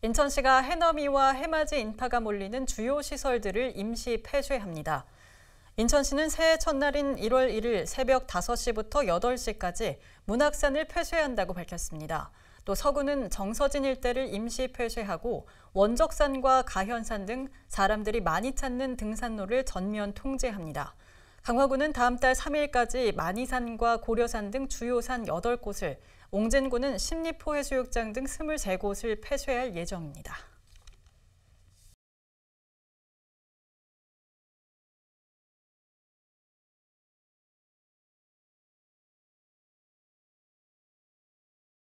인천시가 해넘이와 해맞이 인파가 몰리는 주요 시설들을 임시 폐쇄합니다. 인천시는 새해 첫날인 1월 1일 새벽 5시부터 8시까지 문학산을 폐쇄한다고 밝혔습니다. 또 서구는 정서진 일대를 임시 폐쇄하고 원적산과 가현산 등 사람들이 많이 찾는 등산로를 전면 통제합니다. 강화군은 다음 달 3일까지 만이산과 고려산 등 주요 산 8곳을, 옹진군은 심리포 해수욕장 등 23곳을 폐쇄할 예정입니다.